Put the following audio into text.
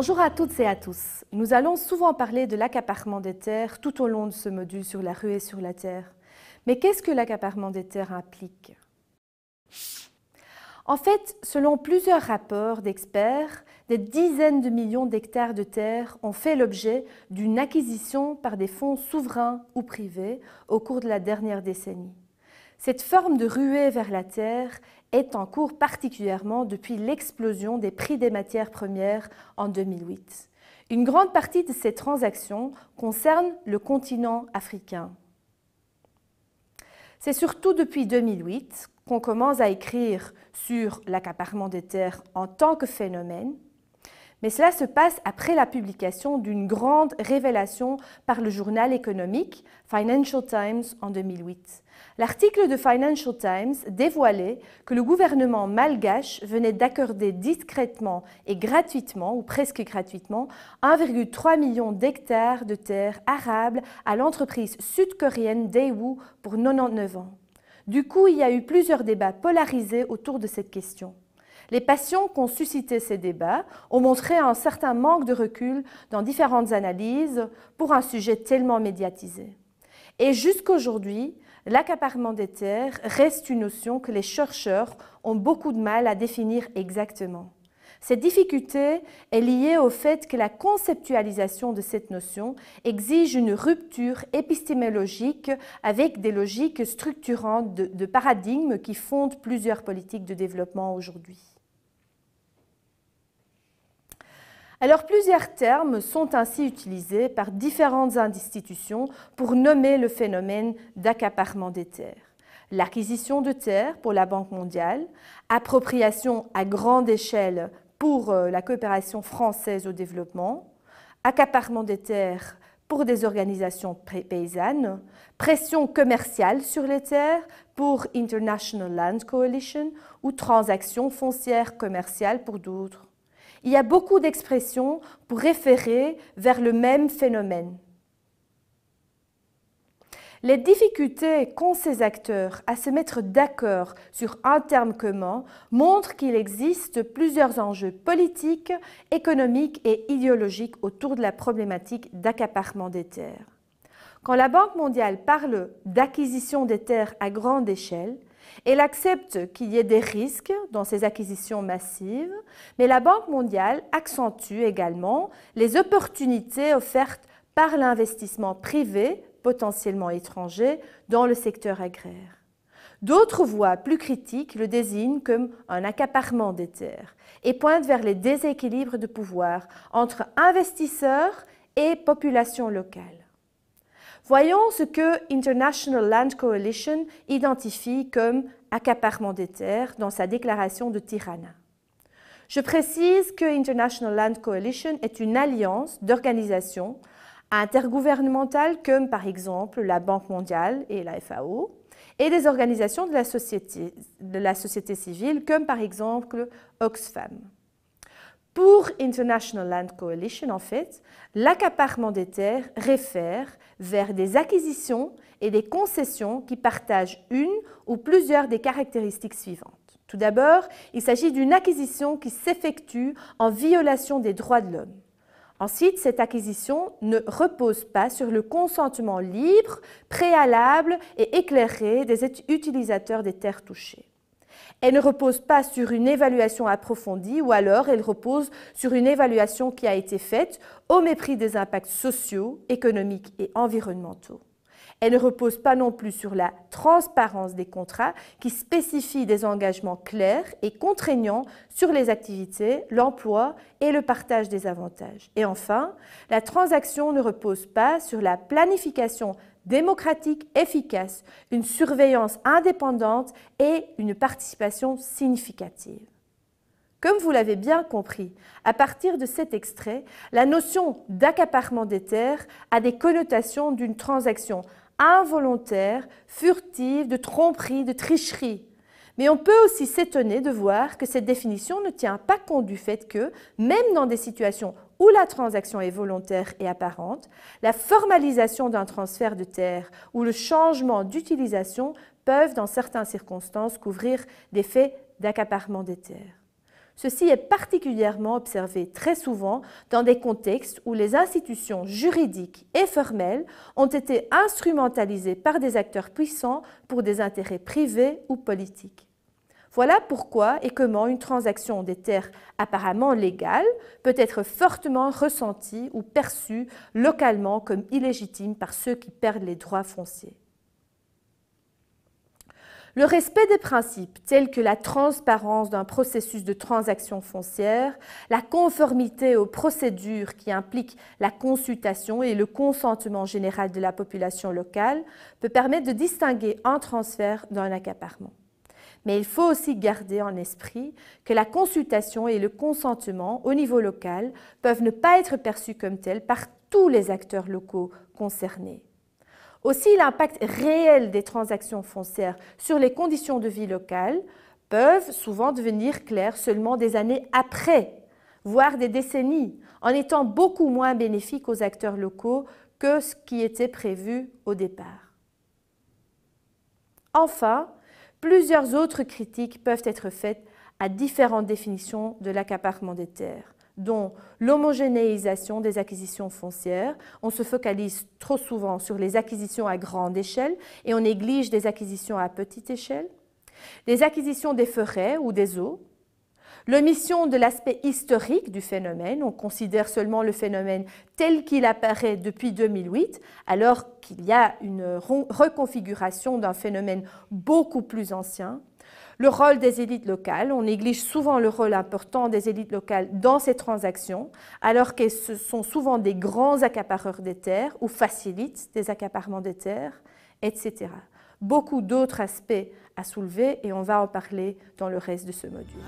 Bonjour à toutes et à tous. Nous allons souvent parler de l'accaparement des terres tout au long de ce module sur la rue et sur la terre. Mais qu'est-ce que l'accaparement des terres implique En fait, selon plusieurs rapports d'experts, des dizaines de millions d'hectares de terres ont fait l'objet d'une acquisition par des fonds souverains ou privés au cours de la dernière décennie. Cette forme de ruée vers la terre est en cours particulièrement depuis l'explosion des prix des matières premières en 2008. Une grande partie de ces transactions concerne le continent africain. C'est surtout depuis 2008 qu'on commence à écrire sur l'accaparement des terres en tant que phénomène mais cela se passe après la publication d'une grande révélation par le journal économique Financial Times en 2008. L'article de Financial Times dévoilait que le gouvernement malgache venait d'accorder discrètement et gratuitement, ou presque gratuitement, 1,3 million d'hectares de terres arables à l'entreprise sud-coréenne Daewoo pour 99 ans. Du coup, il y a eu plusieurs débats polarisés autour de cette question. Les passions qu'ont suscité ces débats ont montré un certain manque de recul dans différentes analyses pour un sujet tellement médiatisé. Et jusqu'aujourd'hui, l'accaparement des terres reste une notion que les chercheurs ont beaucoup de mal à définir exactement. Cette difficulté est liée au fait que la conceptualisation de cette notion exige une rupture épistémologique avec des logiques structurantes de paradigmes qui fondent plusieurs politiques de développement aujourd'hui. Alors plusieurs termes sont ainsi utilisés par différentes institutions pour nommer le phénomène d'accaparement des terres. L'acquisition de terres pour la Banque mondiale, appropriation à grande échelle pour euh, la coopération française au développement, accaparement des terres pour des organisations paysannes, pression commerciale sur les terres pour International Land Coalition ou transactions foncières commerciales pour d'autres. Il y a beaucoup d'expressions pour référer vers le même phénomène. Les difficultés qu'ont ces acteurs à se mettre d'accord sur un terme commun montrent qu'il existe plusieurs enjeux politiques, économiques et idéologiques autour de la problématique d'accaparement des terres. Quand la Banque mondiale parle d'acquisition des terres à grande échelle, elle accepte qu'il y ait des risques dans ces acquisitions massives, mais la Banque mondiale accentue également les opportunités offertes par l'investissement privé, potentiellement étranger, dans le secteur agraire. D'autres voies plus critiques le désignent comme un accaparement des terres et pointent vers les déséquilibres de pouvoir entre investisseurs et population locale. Voyons ce que International Land Coalition identifie comme accaparement des terres dans sa déclaration de Tirana. Je précise que International Land Coalition est une alliance d'organisations intergouvernementales comme par exemple la Banque mondiale et la FAO, et des organisations de la société, de la société civile comme par exemple Oxfam. Pour International Land Coalition, en fait, l'accaparement des terres réfère vers des acquisitions et des concessions qui partagent une ou plusieurs des caractéristiques suivantes. Tout d'abord, il s'agit d'une acquisition qui s'effectue en violation des droits de l'homme. Ensuite, cette acquisition ne repose pas sur le consentement libre, préalable et éclairé des utilisateurs des terres touchées. Elle ne repose pas sur une évaluation approfondie ou alors elle repose sur une évaluation qui a été faite au mépris des impacts sociaux, économiques et environnementaux. Elle ne repose pas non plus sur la transparence des contrats qui spécifient des engagements clairs et contraignants sur les activités, l'emploi et le partage des avantages. Et enfin, la transaction ne repose pas sur la planification démocratique efficace, une surveillance indépendante et une participation significative. Comme vous l'avez bien compris, à partir de cet extrait, la notion d'accaparement des terres a des connotations d'une transaction involontaire, furtive, de tromperie, de tricherie. Mais on peut aussi s'étonner de voir que cette définition ne tient pas compte du fait que, même dans des situations où la transaction est volontaire et apparente, la formalisation d'un transfert de terre ou le changement d'utilisation peuvent, dans certaines circonstances, couvrir des faits d'accaparement des terres. Ceci est particulièrement observé très souvent dans des contextes où les institutions juridiques et formelles ont été instrumentalisées par des acteurs puissants pour des intérêts privés ou politiques. Voilà pourquoi et comment une transaction des terres apparemment légale peut être fortement ressentie ou perçue localement comme illégitime par ceux qui perdent les droits fonciers. Le respect des principes tels que la transparence d'un processus de transaction foncière, la conformité aux procédures qui impliquent la consultation et le consentement général de la population locale peut permettre de distinguer un transfert d'un accaparement. Mais il faut aussi garder en esprit que la consultation et le consentement au niveau local peuvent ne pas être perçus comme tels par tous les acteurs locaux concernés. Aussi, l'impact réel des transactions foncières sur les conditions de vie locales peuvent souvent devenir clairs seulement des années après, voire des décennies, en étant beaucoup moins bénéfiques aux acteurs locaux que ce qui était prévu au départ. Enfin, Plusieurs autres critiques peuvent être faites à différentes définitions de l'accaparement des terres, dont l'homogénéisation des acquisitions foncières. On se focalise trop souvent sur les acquisitions à grande échelle et on néglige des acquisitions à petite échelle. Les acquisitions des forêts ou des eaux, L'omission de l'aspect historique du phénomène, on considère seulement le phénomène tel qu'il apparaît depuis 2008, alors qu'il y a une reconfiguration d'un phénomène beaucoup plus ancien. Le rôle des élites locales, on néglige souvent le rôle important des élites locales dans ces transactions, alors qu'elles sont souvent des grands accapareurs des terres ou facilitent des accaparements des terres, etc beaucoup d'autres aspects à soulever et on va en parler dans le reste de ce module.